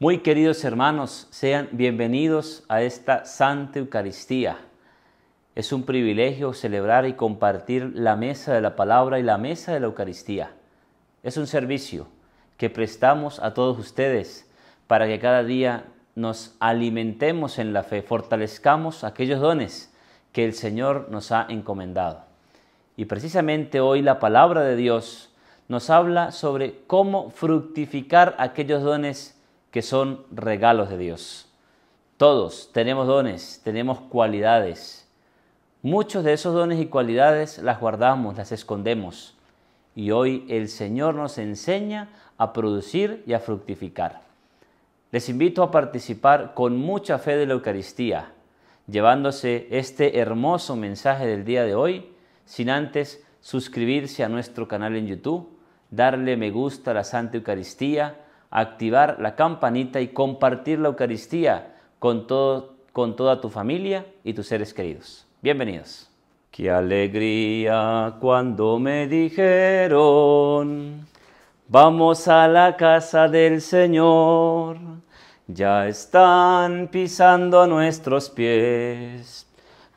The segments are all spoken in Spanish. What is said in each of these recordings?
Muy queridos hermanos, sean bienvenidos a esta Santa Eucaristía. Es un privilegio celebrar y compartir la mesa de la palabra y la mesa de la Eucaristía. Es un servicio que prestamos a todos ustedes para que cada día nos alimentemos en la fe, fortalezcamos aquellos dones que el Señor nos ha encomendado. Y precisamente hoy la palabra de Dios nos habla sobre cómo fructificar aquellos dones que son regalos de Dios. Todos tenemos dones, tenemos cualidades. Muchos de esos dones y cualidades las guardamos, las escondemos. Y hoy el Señor nos enseña a producir y a fructificar. Les invito a participar con mucha fe de la Eucaristía, llevándose este hermoso mensaje del día de hoy, sin antes suscribirse a nuestro canal en YouTube, darle me gusta a la Santa Eucaristía, activar la campanita y compartir la Eucaristía con, todo, con toda tu familia y tus seres queridos. Bienvenidos. Qué alegría cuando me dijeron, vamos a la casa del Señor. Ya están pisando nuestros pies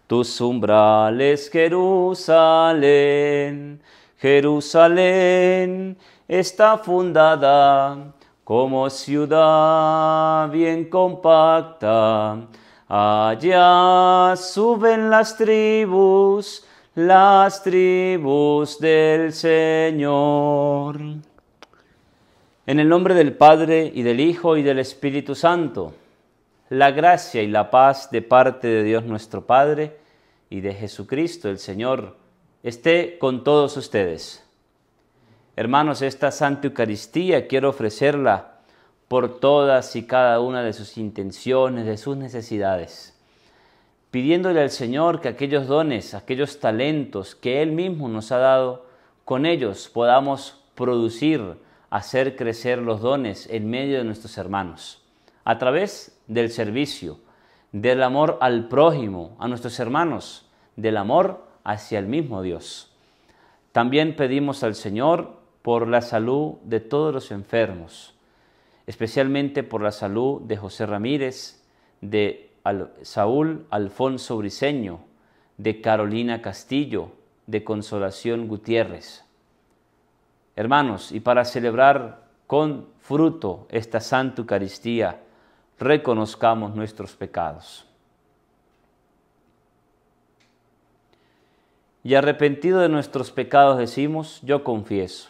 tus umbrales, Jerusalén. Jerusalén está fundada como ciudad bien compacta. Allá suben las tribus, las tribus del Señor. En el nombre del Padre y del Hijo y del Espíritu Santo, la gracia y la paz de parte de Dios nuestro Padre y de Jesucristo el Señor esté con todos ustedes. Hermanos, esta Santa Eucaristía quiero ofrecerla por todas y cada una de sus intenciones, de sus necesidades, pidiéndole al Señor que aquellos dones, aquellos talentos que Él mismo nos ha dado, con ellos podamos producir, hacer crecer los dones en medio de nuestros hermanos, a través del servicio, del amor al prójimo, a nuestros hermanos, del amor hacia el mismo Dios. También pedimos al Señor por la salud de todos los enfermos, especialmente por la salud de José Ramírez, de Saúl Alfonso Briseño, de Carolina Castillo, de Consolación Gutiérrez. Hermanos, y para celebrar con fruto esta Santa Eucaristía, reconozcamos nuestros pecados. Y arrepentido de nuestros pecados decimos, yo confieso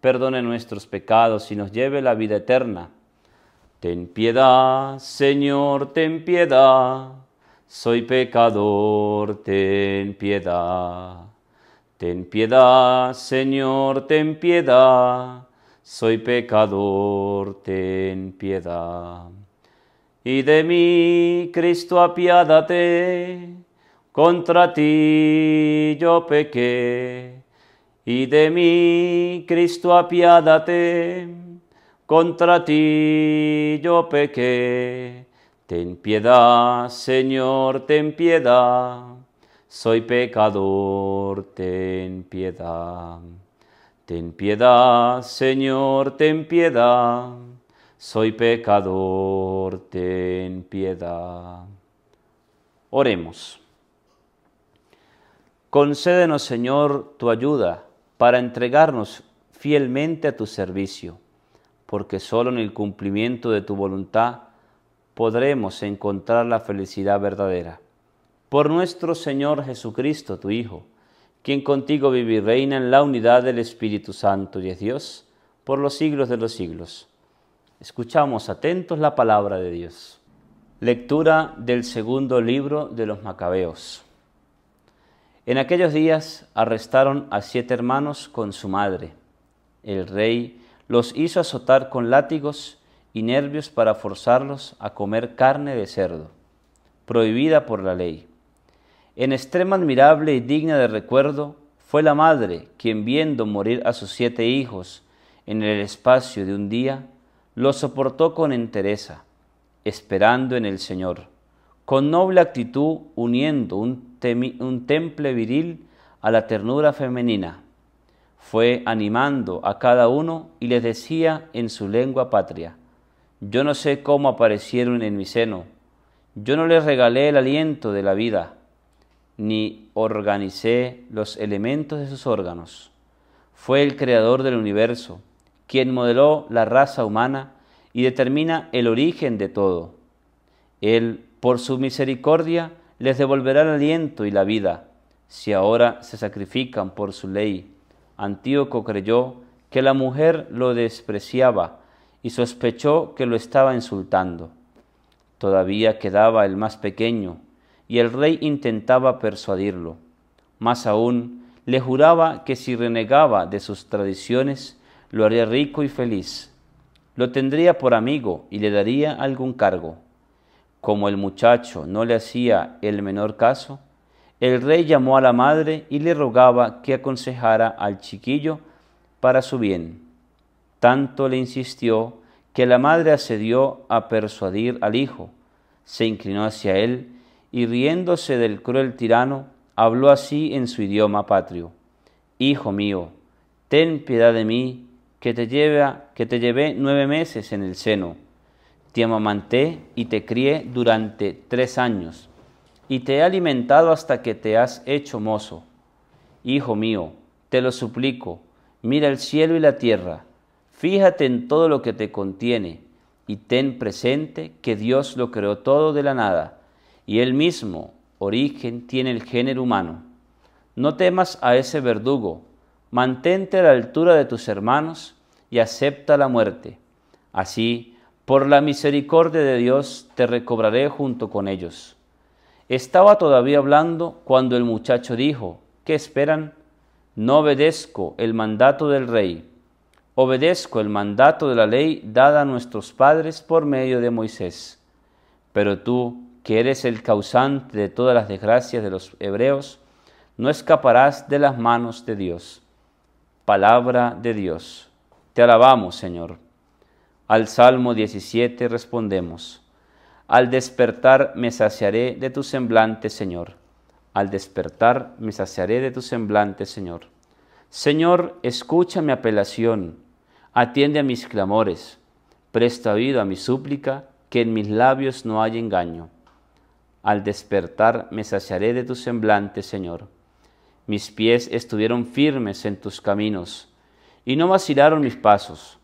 perdone nuestros pecados y nos lleve la vida eterna. Ten piedad, Señor, ten piedad, soy pecador, ten piedad. Ten piedad, Señor, ten piedad, soy pecador, ten piedad. Y de mí, Cristo, apiádate, contra ti yo pequé y de mí, Cristo, apiádate. Contra ti yo pequé. Ten piedad, Señor, ten piedad. Soy pecador, ten piedad. Ten piedad, Señor, ten piedad. Soy pecador, ten piedad. Oremos. Concédenos, Señor, tu ayuda para entregarnos fielmente a tu servicio, porque solo en el cumplimiento de tu voluntad podremos encontrar la felicidad verdadera. Por nuestro Señor Jesucristo, tu Hijo, quien contigo vive y reina en la unidad del Espíritu Santo y es Dios, por los siglos de los siglos. Escuchamos atentos la palabra de Dios. Lectura del segundo libro de los Macabeos. En aquellos días arrestaron a siete hermanos con su madre. El rey los hizo azotar con látigos y nervios para forzarlos a comer carne de cerdo, prohibida por la ley. En extrema admirable y digna de recuerdo fue la madre quien viendo morir a sus siete hijos en el espacio de un día, lo soportó con entereza, esperando en el Señor con noble actitud uniendo un, temple viril a la ternura femenina. Fue animando a cada uno y les decía en su lengua patria, yo no sé cómo aparecieron en mi seno, yo no les regalé el aliento de la vida, ni organicé los elementos de sus órganos. Fue el creador del universo, quien modeló la raza humana y determina el origen de todo. Él por su misericordia les devolverá el aliento y la vida, si ahora se sacrifican por su ley. Antíoco creyó que la mujer lo despreciaba y sospechó que lo estaba insultando. Todavía quedaba el más pequeño, y el rey intentaba persuadirlo. Más aún, le juraba que si renegaba de sus tradiciones, lo haría rico y feliz. Lo tendría por amigo y le daría algún cargo. Como el muchacho no le hacía el menor caso, el rey llamó a la madre y le rogaba que aconsejara al chiquillo para su bien. Tanto le insistió que la madre accedió a persuadir al hijo, se inclinó hacia él y riéndose del cruel tirano, habló así en su idioma patrio. Hijo mío, ten piedad de mí, que te, lleva, que te llevé nueve meses en el seno te amamanté y te crié durante tres años, y te he alimentado hasta que te has hecho mozo. Hijo mío, te lo suplico, mira el cielo y la tierra, fíjate en todo lo que te contiene, y ten presente que Dios lo creó todo de la nada, y Él mismo, origen, tiene el género humano. No temas a ese verdugo, mantente a la altura de tus hermanos y acepta la muerte. Así, por la misericordia de Dios te recobraré junto con ellos. Estaba todavía hablando cuando el muchacho dijo, ¿qué esperan? No obedezco el mandato del rey, obedezco el mandato de la ley dada a nuestros padres por medio de Moisés. Pero tú, que eres el causante de todas las desgracias de los hebreos, no escaparás de las manos de Dios. Palabra de Dios. Te alabamos, Señor. Al Salmo 17 respondemos, Al despertar me saciaré de tu semblante, Señor. Al despertar me saciaré de tu semblante, Señor. Señor, escucha mi apelación, atiende a mis clamores, presta oído a mi súplica, que en mis labios no haya engaño. Al despertar me saciaré de tu semblante, Señor. Mis pies estuvieron firmes en tus caminos, y no vacilaron mis pasos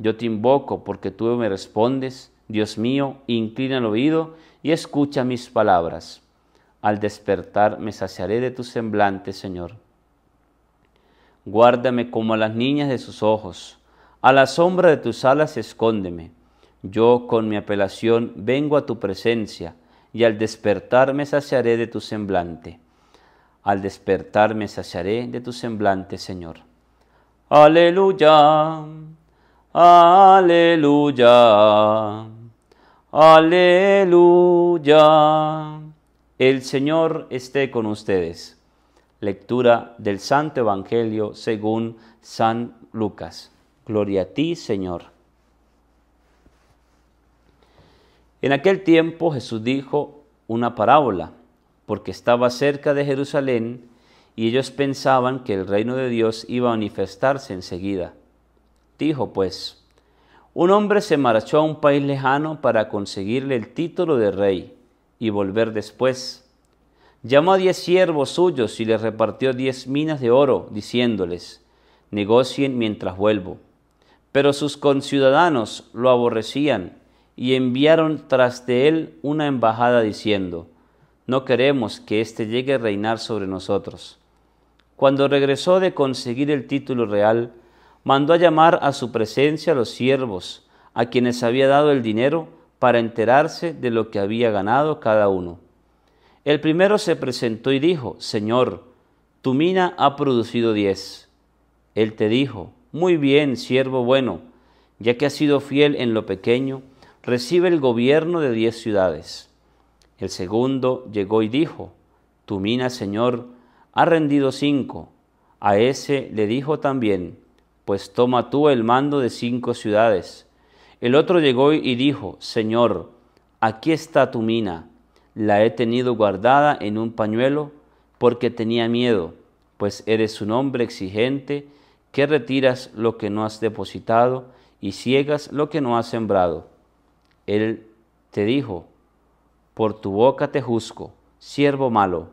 yo te invoco porque tú me respondes, Dios mío, inclina el oído y escucha mis palabras. Al despertar me saciaré de tu semblante, Señor. Guárdame como a las niñas de sus ojos, a la sombra de tus alas escóndeme. Yo con mi apelación vengo a tu presencia, y al despertar me saciaré de tu semblante. Al despertar me saciaré de tu semblante, Señor. Aleluya. Aleluya. Aleluya. El Señor esté con ustedes. Lectura del Santo Evangelio según San Lucas. Gloria a ti, Señor. En aquel tiempo Jesús dijo una parábola, porque estaba cerca de Jerusalén y ellos pensaban que el reino de Dios iba a manifestarse enseguida dijo pues, un hombre se marchó a un país lejano para conseguirle el título de rey y volver después. Llamó a diez siervos suyos y les repartió diez minas de oro, diciéndoles, negocien mientras vuelvo. Pero sus conciudadanos lo aborrecían y enviaron tras de él una embajada diciendo, no queremos que éste llegue a reinar sobre nosotros. Cuando regresó de conseguir el título real, mandó a llamar a su presencia los siervos, a quienes había dado el dinero, para enterarse de lo que había ganado cada uno. El primero se presentó y dijo, Señor, tu mina ha producido diez. Él te dijo, Muy bien, siervo bueno, ya que has sido fiel en lo pequeño, recibe el gobierno de diez ciudades. El segundo llegó y dijo, Tu mina, Señor, ha rendido cinco. A ese le dijo también, pues toma tú el mando de cinco ciudades. El otro llegó y dijo, Señor, aquí está tu mina, la he tenido guardada en un pañuelo porque tenía miedo, pues eres un hombre exigente que retiras lo que no has depositado y ciegas lo que no has sembrado. Él te dijo, por tu boca te juzgo, siervo malo,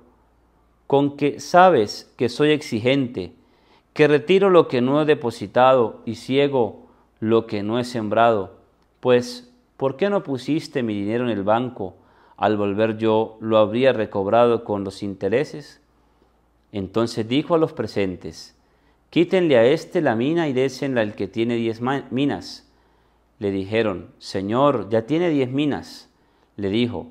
con que sabes que soy exigente, que retiro lo que no he depositado y ciego lo que no he sembrado. Pues, ¿por qué no pusiste mi dinero en el banco? Al volver yo lo habría recobrado con los intereses. Entonces dijo a los presentes, quítenle a éste la mina y désenla al que tiene diez minas. Le dijeron, Señor, ya tiene diez minas. Le dijo,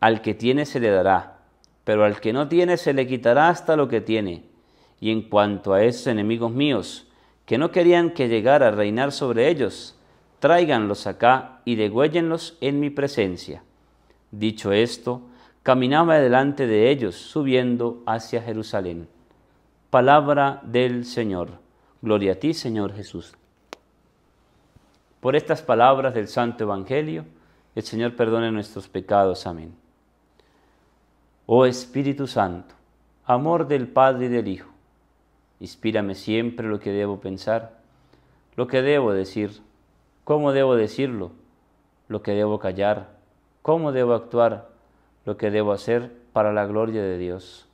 al que tiene se le dará, pero al que no tiene se le quitará hasta lo que tiene y en cuanto a esos enemigos míos, que no querían que llegara a reinar sobre ellos, tráiganlos acá y degüéllenlos en mi presencia. Dicho esto, caminaba delante de ellos, subiendo hacia Jerusalén. Palabra del Señor. Gloria a ti, Señor Jesús. Por estas palabras del Santo Evangelio, el Señor perdone nuestros pecados. Amén. Oh Espíritu Santo, amor del Padre y del Hijo Inspírame siempre lo que debo pensar, lo que debo decir, cómo debo decirlo, lo que debo callar, cómo debo actuar, lo que debo hacer para la gloria de Dios,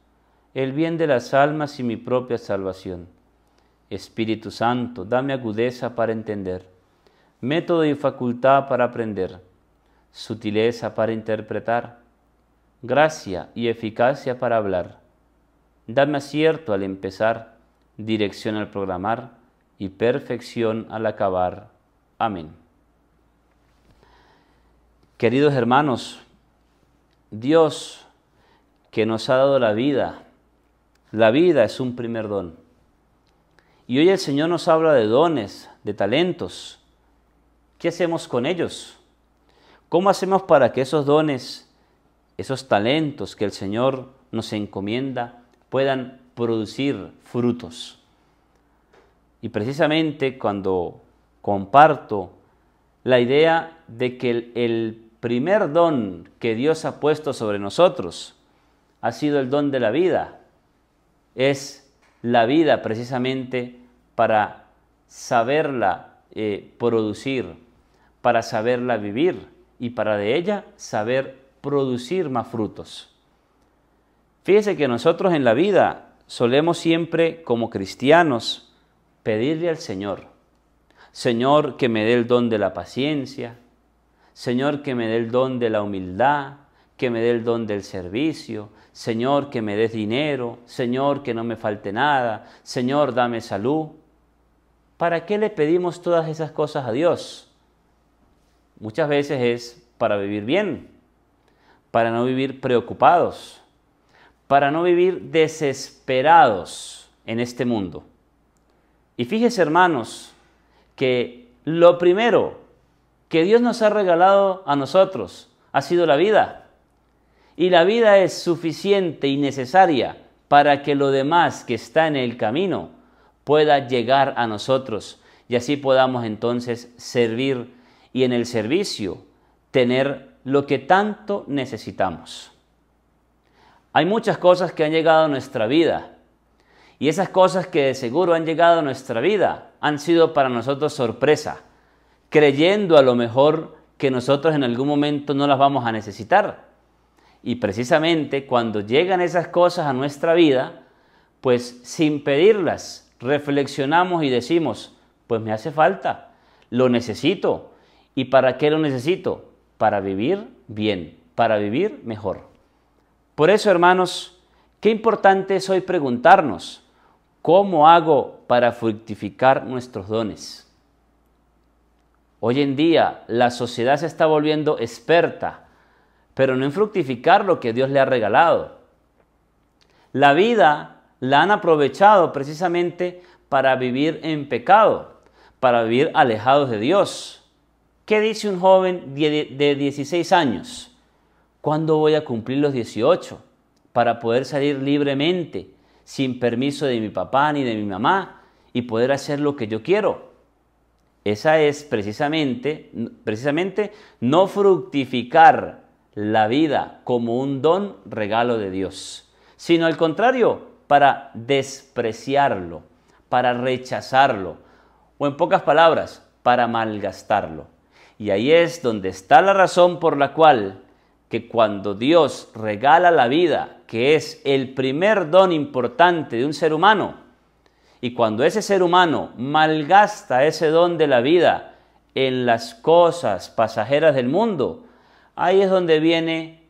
el bien de las almas y mi propia salvación. Espíritu Santo, dame agudeza para entender, método y facultad para aprender, sutileza para interpretar, gracia y eficacia para hablar. Dame acierto al empezar, dirección al programar y perfección al acabar. Amén. Queridos hermanos, Dios que nos ha dado la vida, la vida es un primer don. Y hoy el Señor nos habla de dones, de talentos. ¿Qué hacemos con ellos? ¿Cómo hacemos para que esos dones, esos talentos que el Señor nos encomienda, puedan producir frutos. Y precisamente cuando comparto la idea de que el, primer don que Dios ha puesto sobre nosotros ha sido el don de la vida, es la vida precisamente para saberla eh, producir, para saberla vivir y para de ella saber producir más frutos. Fíjese que nosotros en la vida solemos siempre como cristianos pedirle al Señor, Señor que me dé el don de la paciencia, Señor que me dé el don de la humildad, que me dé el don del servicio, Señor que me des dinero, Señor que no me falte nada, Señor dame salud. ¿Para qué le pedimos todas esas cosas a Dios? Muchas veces es para vivir bien, para no vivir preocupados para no vivir desesperados en este mundo. Y fíjese, hermanos, que lo primero que Dios nos ha regalado a nosotros ha sido la vida. Y la vida es suficiente y necesaria para que lo demás que está en el camino pueda llegar a nosotros y así podamos entonces servir y en el servicio tener lo que tanto necesitamos. Hay muchas cosas que han llegado a nuestra vida y esas cosas que de seguro han llegado a nuestra vida han sido para nosotros sorpresa, creyendo a lo mejor que nosotros en algún momento no las vamos a necesitar. Y precisamente cuando llegan esas cosas a nuestra vida, pues sin pedirlas, reflexionamos y decimos, pues me hace falta, lo necesito. ¿Y para qué lo necesito? Para vivir bien, para vivir mejor. Por eso, hermanos, qué importante es hoy preguntarnos, ¿cómo hago para fructificar nuestros dones? Hoy en día la sociedad se está volviendo experta, pero no en fructificar lo que Dios le ha regalado. La vida la han aprovechado precisamente para vivir en pecado, para vivir alejados de Dios. ¿Qué dice un joven de 16 años? ¿Cuándo voy a cumplir los 18 para poder salir libremente, sin permiso de mi papá ni de mi mamá, y poder hacer lo que yo quiero? Esa es precisamente, precisamente no fructificar la vida como un don regalo de Dios, sino al contrario, para despreciarlo, para rechazarlo, o en pocas palabras, para malgastarlo. Y ahí es donde está la razón por la cual que cuando Dios regala la vida, que es el primer don importante de un ser humano, y cuando ese ser humano malgasta ese don de la vida en las cosas pasajeras del mundo, ahí es donde viene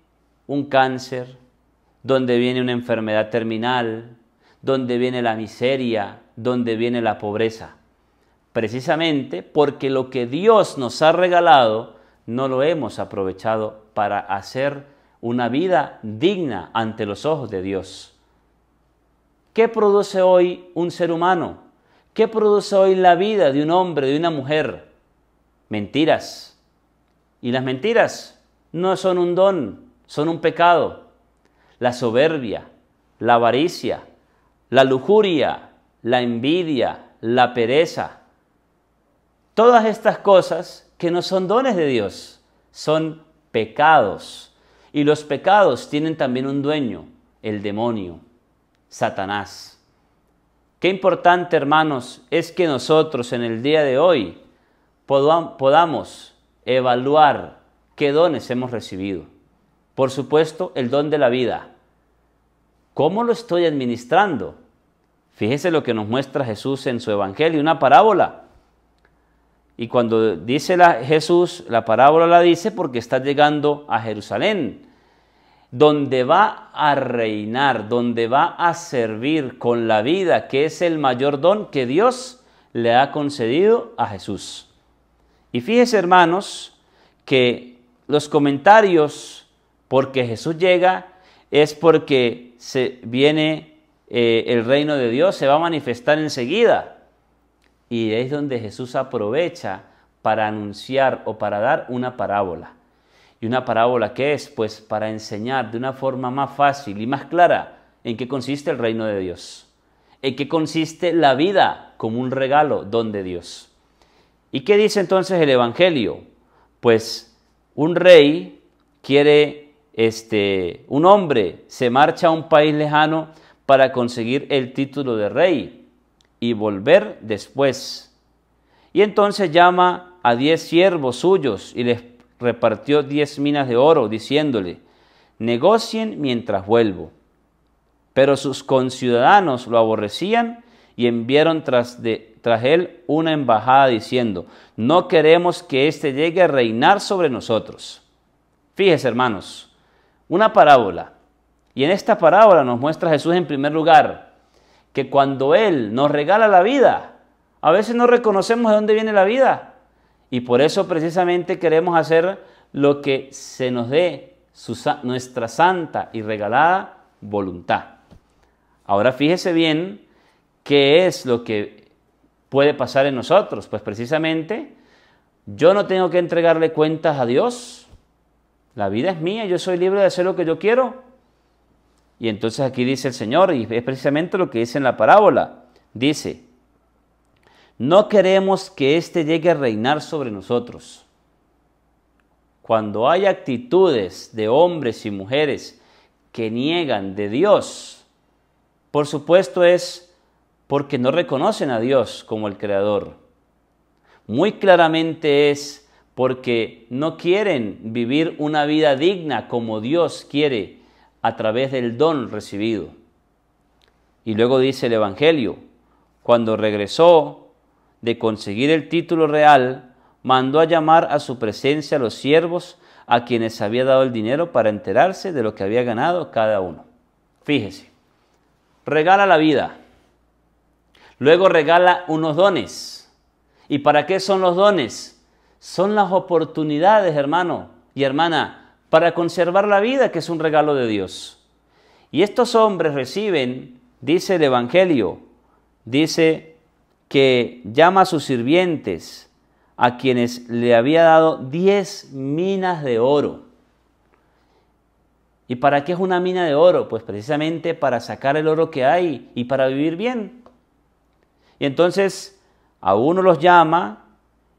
un cáncer, donde viene una enfermedad terminal, donde viene la miseria, donde viene la pobreza. Precisamente porque lo que Dios nos ha regalado no lo hemos aprovechado para hacer una vida digna ante los ojos de Dios. ¿Qué produce hoy un ser humano? ¿Qué produce hoy la vida de un hombre, de una mujer? Mentiras. Y las mentiras no son un don, son un pecado. La soberbia, la avaricia, la lujuria, la envidia, la pereza. Todas estas cosas que no son dones de Dios, son pecados. Y los pecados tienen también un dueño, el demonio, Satanás. Qué importante, hermanos, es que nosotros en el día de hoy podamos evaluar qué dones hemos recibido. Por supuesto, el don de la vida. ¿Cómo lo estoy administrando? Fíjese lo que nos muestra Jesús en su Evangelio, una parábola y cuando dice Jesús, la parábola la dice porque está llegando a Jerusalén, donde va a reinar, donde va a servir con la vida, que es el mayor don que Dios le ha concedido a Jesús. Y fíjese, hermanos, que los comentarios, porque Jesús llega, es porque se viene eh, el reino de Dios, se va a manifestar enseguida. Y es donde Jesús aprovecha para anunciar o para dar una parábola. ¿Y una parábola qué es? Pues para enseñar de una forma más fácil y más clara en qué consiste el reino de Dios, en qué consiste la vida como un regalo don de Dios. ¿Y qué dice entonces el Evangelio? Pues un rey quiere, este, un hombre se marcha a un país lejano para conseguir el título de rey y volver después. Y entonces llama a diez siervos suyos y les repartió diez minas de oro, diciéndole, negocien mientras vuelvo. Pero sus conciudadanos lo aborrecían y enviaron tras, de, tras él una embajada diciendo, no queremos que éste llegue a reinar sobre nosotros. Fíjese, hermanos, una parábola. Y en esta parábola nos muestra Jesús en primer lugar que cuando Él nos regala la vida, a veces no reconocemos de dónde viene la vida. Y por eso precisamente queremos hacer lo que se nos dé nuestra santa y regalada voluntad. Ahora fíjese bien qué es lo que puede pasar en nosotros. Pues precisamente yo no tengo que entregarle cuentas a Dios. La vida es mía, yo soy libre de hacer lo que yo quiero. Y entonces aquí dice el Señor, y es precisamente lo que dice en la parábola. Dice, no queremos que éste llegue a reinar sobre nosotros. Cuando hay actitudes de hombres y mujeres que niegan de Dios, por supuesto es porque no reconocen a Dios como el Creador. Muy claramente es porque no quieren vivir una vida digna como Dios quiere a través del don recibido. Y luego dice el Evangelio, cuando regresó de conseguir el título real, mandó a llamar a su presencia a los siervos a quienes había dado el dinero para enterarse de lo que había ganado cada uno. Fíjese, regala la vida, luego regala unos dones. ¿Y para qué son los dones? Son las oportunidades, hermano y hermana, para conservar la vida, que es un regalo de Dios. Y estos hombres reciben, dice el Evangelio, dice que llama a sus sirvientes, a quienes le había dado diez minas de oro. ¿Y para qué es una mina de oro? Pues precisamente para sacar el oro que hay y para vivir bien. Y entonces a uno los llama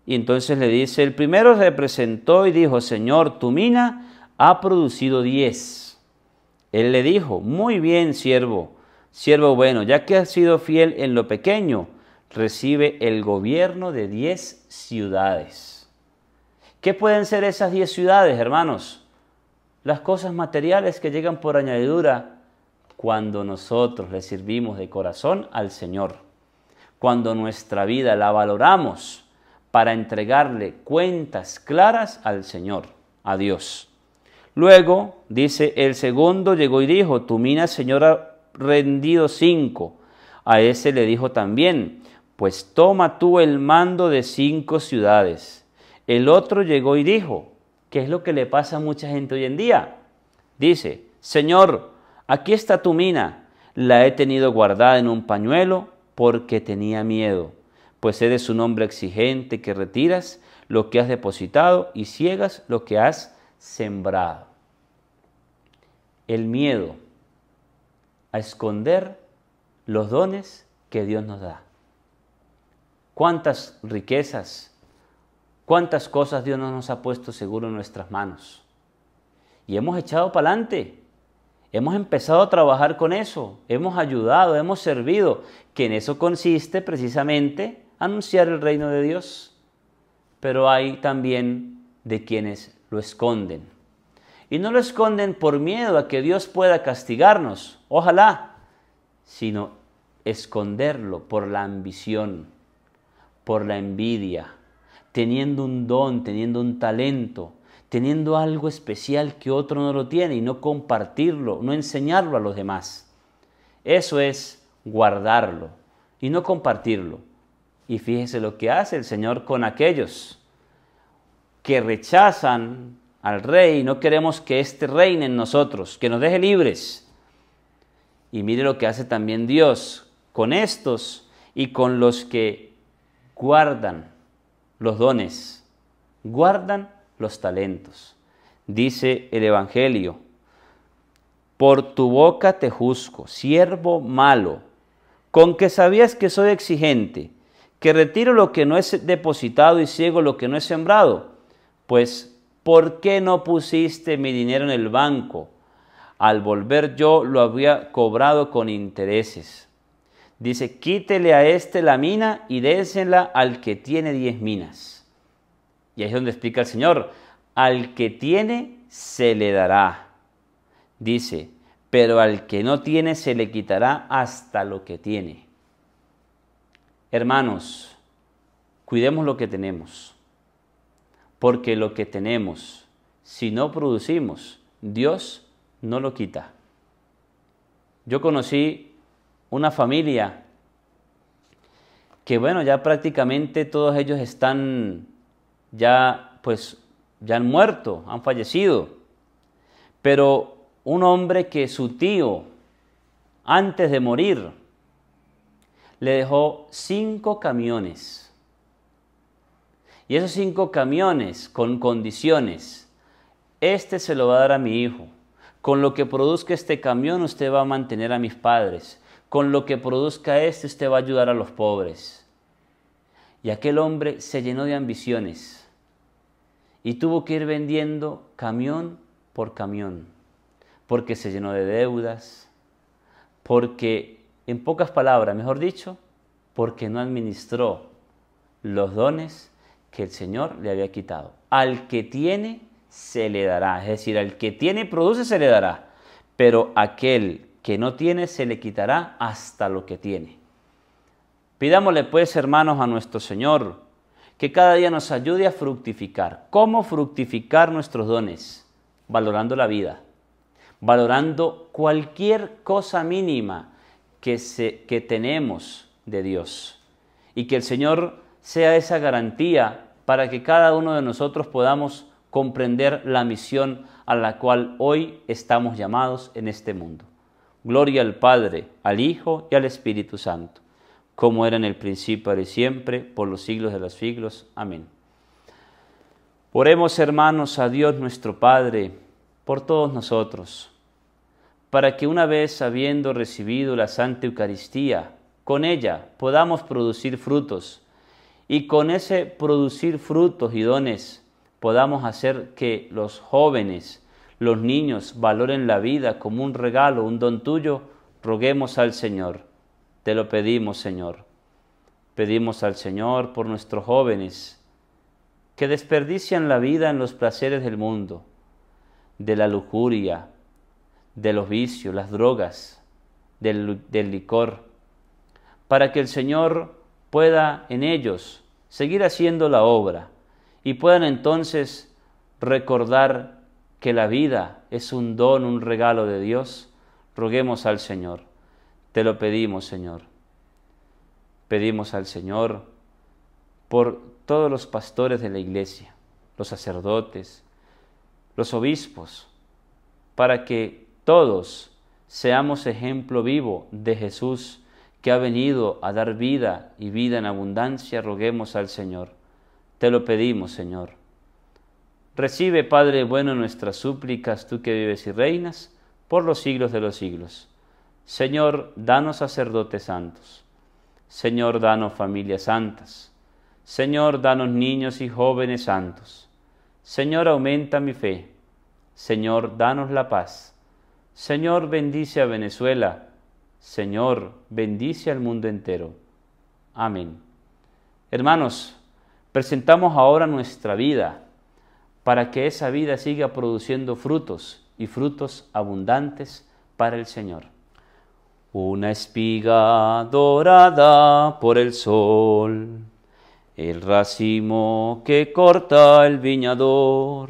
y entonces le dice, el primero se presentó y dijo, Señor, tu mina ha producido diez. Él le dijo, muy bien, siervo, siervo bueno, ya que has sido fiel en lo pequeño, recibe el gobierno de diez ciudades. ¿Qué pueden ser esas diez ciudades, hermanos? Las cosas materiales que llegan por añadidura cuando nosotros le servimos de corazón al Señor, cuando nuestra vida la valoramos para entregarle cuentas claras al Señor, a Dios. Luego dice, el segundo llegó y dijo, tu mina, Señor, ha rendido cinco. A ese le dijo también, pues toma tú el mando de cinco ciudades. El otro llegó y dijo, ¿qué es lo que le pasa a mucha gente hoy en día? Dice, Señor, aquí está tu mina, la he tenido guardada en un pañuelo porque tenía miedo, pues eres un hombre exigente que retiras lo que has depositado y ciegas lo que has sembrado. El miedo a esconder los dones que Dios nos da. Cuántas riquezas, cuántas cosas Dios nos ha puesto seguro en nuestras manos. Y hemos echado para adelante, hemos empezado a trabajar con eso, hemos ayudado, hemos servido, que en eso consiste precisamente anunciar el reino de Dios. Pero hay también de quienes lo esconden. Y no lo esconden por miedo a que Dios pueda castigarnos, ojalá, sino esconderlo por la ambición, por la envidia, teniendo un don, teniendo un talento, teniendo algo especial que otro no lo tiene y no compartirlo, no enseñarlo a los demás. Eso es guardarlo y no compartirlo. Y fíjese lo que hace el Señor con aquellos que rechazan al rey, no queremos que éste reine en nosotros, que nos deje libres. Y mire lo que hace también Dios con estos y con los que guardan los dones, guardan los talentos. Dice el Evangelio, por tu boca te juzgo, siervo malo, con que sabías que soy exigente, que retiro lo que no es depositado y ciego lo que no es sembrado pues ¿por qué no pusiste mi dinero en el banco? Al volver yo lo había cobrado con intereses. Dice, quítele a este la mina y désela al que tiene diez minas. Y ahí es donde explica el Señor, al que tiene se le dará. Dice, pero al que no tiene se le quitará hasta lo que tiene. Hermanos, cuidemos lo que tenemos porque lo que tenemos, si no producimos, Dios no lo quita. Yo conocí una familia que bueno, ya prácticamente todos ellos están ya pues ya han muerto, han fallecido. Pero un hombre que su tío antes de morir le dejó cinco camiones y esos cinco camiones con condiciones, este se lo va a dar a mi hijo. Con lo que produzca este camión usted va a mantener a mis padres. Con lo que produzca este usted va a ayudar a los pobres. Y aquel hombre se llenó de ambiciones y tuvo que ir vendiendo camión por camión, porque se llenó de deudas, porque, en pocas palabras, mejor dicho, porque no administró los dones que el Señor le había quitado. Al que tiene, se le dará. Es decir, al que tiene y produce, se le dará. Pero aquel que no tiene, se le quitará hasta lo que tiene. Pidámosle pues, hermanos, a nuestro Señor, que cada día nos ayude a fructificar. ¿Cómo fructificar nuestros dones? Valorando la vida, valorando cualquier cosa mínima que, se, que tenemos de Dios. Y que el Señor sea esa garantía para que cada uno de nosotros podamos comprender la misión a la cual hoy estamos llamados en este mundo. Gloria al Padre, al Hijo y al Espíritu Santo, como era en el principio, y siempre, por los siglos de los siglos. Amén. Oremos hermanos a Dios nuestro Padre por todos nosotros, para que una vez habiendo recibido la Santa Eucaristía, con ella podamos producir frutos y con ese producir frutos y dones podamos hacer que los jóvenes, los niños valoren la vida como un regalo, un don tuyo, roguemos al Señor. Te lo pedimos, Señor. Pedimos al Señor por nuestros jóvenes que desperdician la vida en los placeres del mundo, de la lujuria, de los vicios, las drogas, del, del licor, para que el Señor pueda en ellos seguir haciendo la obra y puedan entonces recordar que la vida es un don, un regalo de Dios, roguemos al Señor. Te lo pedimos, Señor. Pedimos al Señor por todos los pastores de la iglesia, los sacerdotes, los obispos, para que todos seamos ejemplo vivo de Jesús que ha venido a dar vida y vida en abundancia, roguemos al Señor. Te lo pedimos, Señor. Recibe, Padre bueno, nuestras súplicas, tú que vives y reinas, por los siglos de los siglos. Señor, danos sacerdotes santos. Señor, danos familias santas. Señor, danos niños y jóvenes santos. Señor, aumenta mi fe. Señor, danos la paz. Señor, bendice a Venezuela Señor, bendice al mundo entero. Amén. Hermanos, presentamos ahora nuestra vida para que esa vida siga produciendo frutos y frutos abundantes para el Señor. Una espiga dorada por el sol, el racimo que corta el viñador,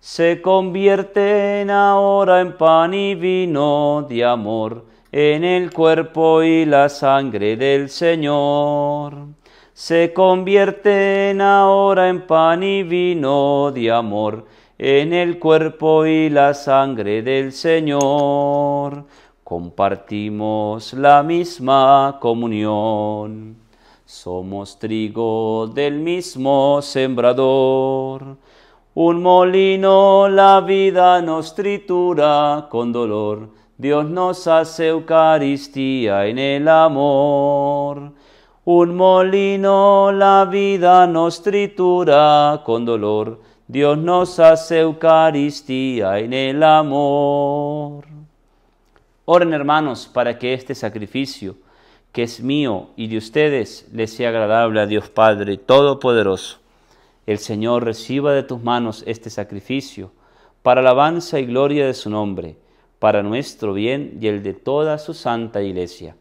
se convierte ahora en pan y vino de amor en el cuerpo y la sangre del Señor. Se convierten ahora en pan y vino de amor, en el cuerpo y la sangre del Señor. Compartimos la misma comunión. Somos trigo del mismo sembrador. Un molino la vida nos tritura con dolor Dios nos hace Eucaristía en el amor. Un molino la vida nos tritura con dolor. Dios nos hace Eucaristía en el amor. Oren hermanos para que este sacrificio, que es mío y de ustedes, les sea agradable a Dios Padre Todopoderoso. El Señor reciba de tus manos este sacrificio para alabanza y gloria de su nombre para nuestro bien y el de toda su santa iglesia.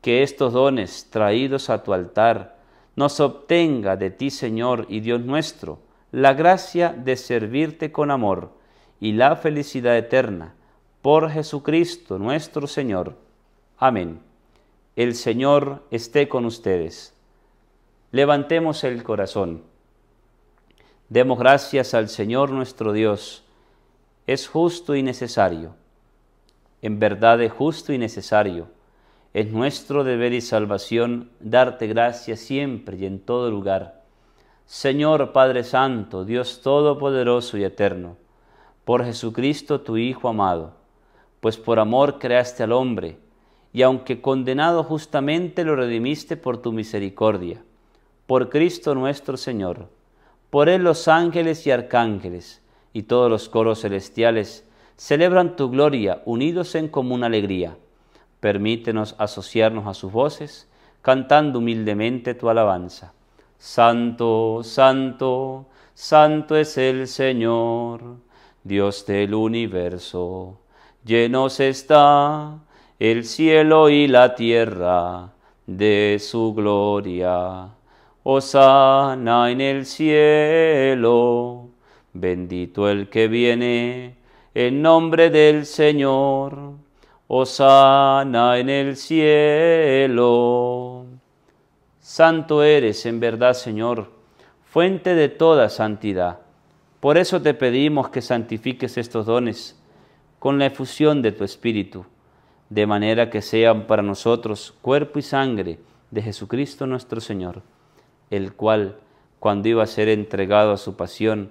Que estos dones traídos a tu altar nos obtenga de ti, Señor y Dios nuestro, la gracia de servirte con amor y la felicidad eterna, por Jesucristo nuestro Señor. Amén. El Señor esté con ustedes. Levantemos el corazón. Demos gracias al Señor nuestro Dios es justo y necesario. En verdad es justo y necesario. Es nuestro deber y salvación darte gracia siempre y en todo lugar. Señor Padre Santo, Dios Todopoderoso y Eterno, por Jesucristo tu Hijo amado, pues por amor creaste al hombre, y aunque condenado justamente lo redimiste por tu misericordia. Por Cristo nuestro Señor, por Él los ángeles y arcángeles, y todos los coros celestiales celebran tu gloria unidos en común alegría. Permítenos asociarnos a sus voces, cantando humildemente tu alabanza. Santo, santo, santo es el Señor, Dios del universo. Llenos está el cielo y la tierra de su gloria. Osana en el cielo. Bendito el que viene en nombre del Señor. Osana en el cielo. Santo eres en verdad, Señor, fuente de toda santidad. Por eso te pedimos que santifiques estos dones con la efusión de tu Espíritu, de manera que sean para nosotros cuerpo y sangre de Jesucristo nuestro Señor, el cual, cuando iba a ser entregado a su pasión,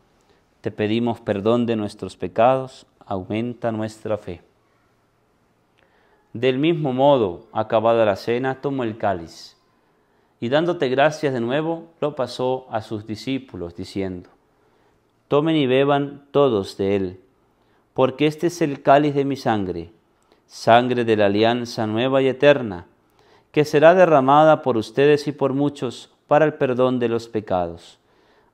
te pedimos perdón de nuestros pecados, aumenta nuestra fe. Del mismo modo, acabada la cena, tomó el cáliz y dándote gracias de nuevo, lo pasó a sus discípulos, diciendo, Tomen y beban todos de él, porque este es el cáliz de mi sangre, sangre de la alianza nueva y eterna, que será derramada por ustedes y por muchos para el perdón de los pecados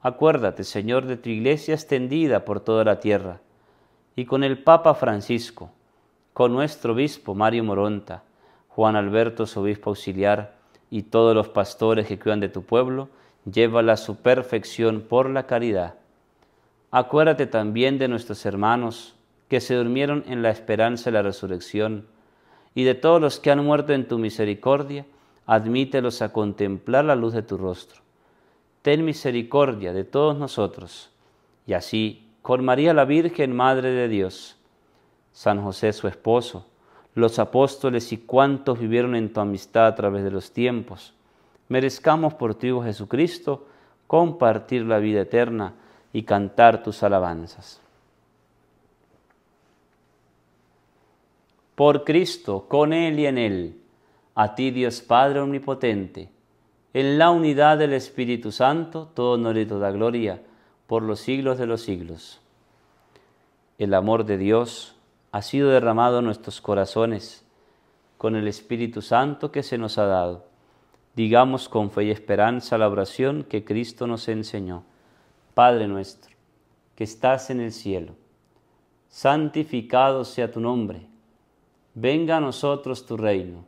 Acuérdate, Señor, de tu iglesia extendida por toda la tierra, y con el Papa Francisco, con nuestro obispo Mario Moronta, Juan Alberto, su obispo auxiliar, y todos los pastores que cuidan de tu pueblo, llévala su perfección por la caridad. Acuérdate también de nuestros hermanos que se durmieron en la esperanza de la resurrección, y de todos los que han muerto en tu misericordia, admítelos a contemplar la luz de tu rostro ten misericordia de todos nosotros. Y así, con María la Virgen, Madre de Dios, San José su esposo, los apóstoles y cuantos vivieron en tu amistad a través de los tiempos, merezcamos por ti, oh Jesucristo, compartir la vida eterna y cantar tus alabanzas. Por Cristo, con Él y en Él, a ti Dios Padre Omnipotente, en la unidad del Espíritu Santo, todo honor y toda gloria, por los siglos de los siglos. El amor de Dios ha sido derramado en nuestros corazones con el Espíritu Santo que se nos ha dado. Digamos con fe y esperanza la oración que Cristo nos enseñó. Padre nuestro, que estás en el cielo, santificado sea tu nombre, venga a nosotros tu reino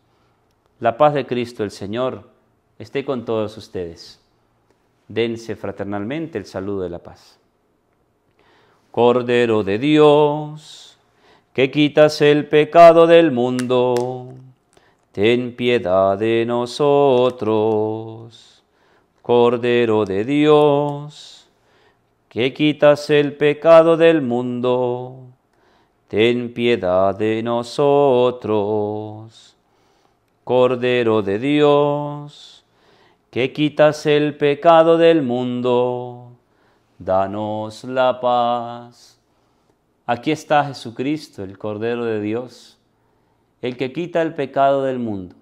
la paz de Cristo, el Señor, esté con todos ustedes. Dense fraternalmente el saludo de la paz. Cordero de Dios, que quitas el pecado del mundo, ten piedad de nosotros. Cordero de Dios, que quitas el pecado del mundo, ten piedad de nosotros. Cordero de Dios, que quitas el pecado del mundo, danos la paz. Aquí está Jesucristo, el Cordero de Dios, el que quita el pecado del mundo.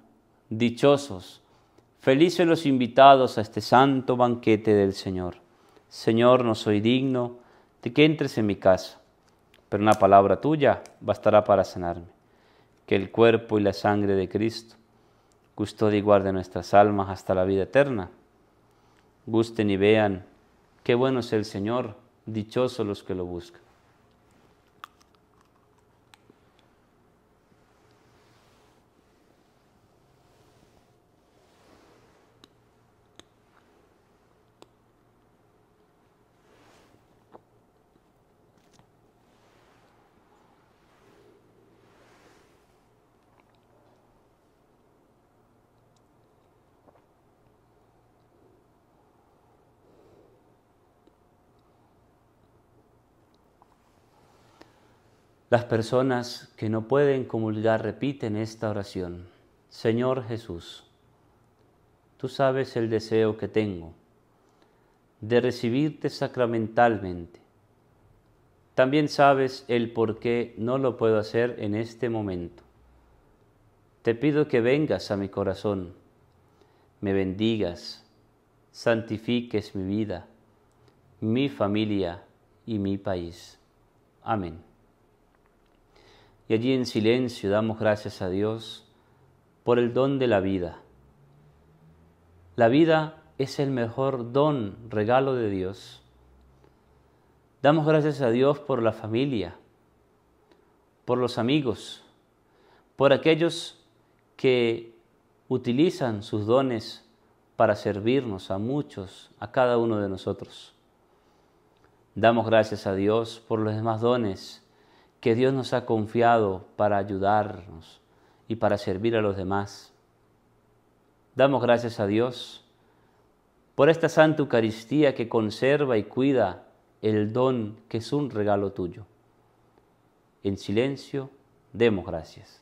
Dichosos, felices los invitados a este santo banquete del Señor. Señor, no soy digno de que entres en mi casa, pero una palabra tuya bastará para sanarme. Que el cuerpo y la sangre de Cristo custodia y guarde nuestras almas hasta la vida eterna. Gusten y vean qué bueno es el Señor, dichosos los que lo buscan. Las personas que no pueden comulgar repiten esta oración. Señor Jesús, tú sabes el deseo que tengo de recibirte sacramentalmente. También sabes el por qué no lo puedo hacer en este momento. Te pido que vengas a mi corazón, me bendigas, santifiques mi vida, mi familia y mi país. Amén y allí en silencio damos gracias a Dios por el don de la vida. La vida es el mejor don, regalo de Dios. Damos gracias a Dios por la familia, por los amigos, por aquellos que utilizan sus dones para servirnos a muchos, a cada uno de nosotros. Damos gracias a Dios por los demás dones que Dios nos ha confiado para ayudarnos y para servir a los demás. Damos gracias a Dios por esta Santa Eucaristía que conserva y cuida el don que es un regalo tuyo. En silencio, demos gracias.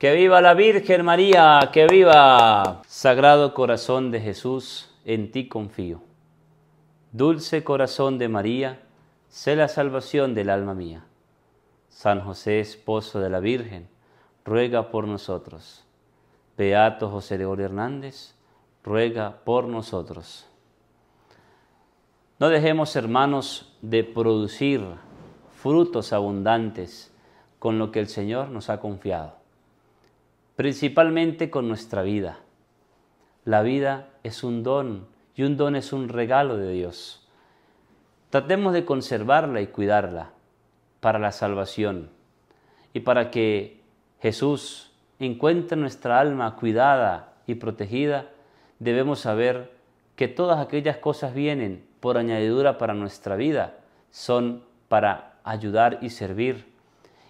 Que viva la Virgen María, que viva. Sagrado corazón de Jesús, en ti confío. Dulce corazón de María, sé la salvación del alma mía. San José, esposo de la Virgen, ruega por nosotros. Beato José Gregorio Hernández, ruega por nosotros. No dejemos, hermanos, de producir frutos abundantes con lo que el Señor nos ha confiado principalmente con nuestra vida. La vida es un don y un don es un regalo de Dios. Tratemos de conservarla y cuidarla para la salvación y para que Jesús encuentre nuestra alma cuidada y protegida, debemos saber que todas aquellas cosas vienen por añadidura para nuestra vida, son para ayudar y servir.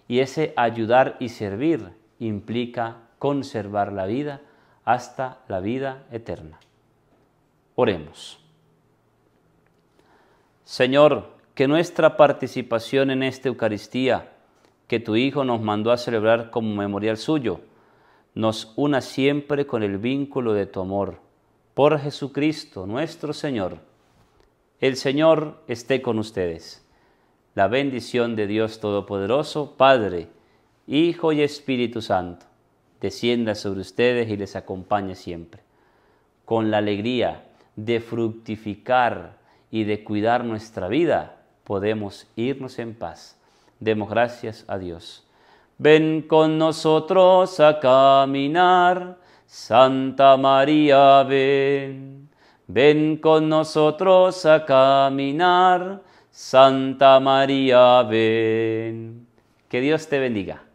Y ese ayudar y servir implica conservar la vida hasta la vida eterna. Oremos. Señor, que nuestra participación en esta Eucaristía, que tu Hijo nos mandó a celebrar como memorial suyo, nos una siempre con el vínculo de tu amor. Por Jesucristo nuestro Señor. El Señor esté con ustedes. La bendición de Dios Todopoderoso, Padre, Hijo y Espíritu Santo descienda sobre ustedes y les acompañe siempre. Con la alegría de fructificar y de cuidar nuestra vida, podemos irnos en paz. Demos gracias a Dios. Ven con nosotros a caminar, Santa María, ven. Ven con nosotros a caminar, Santa María, ven. Que Dios te bendiga.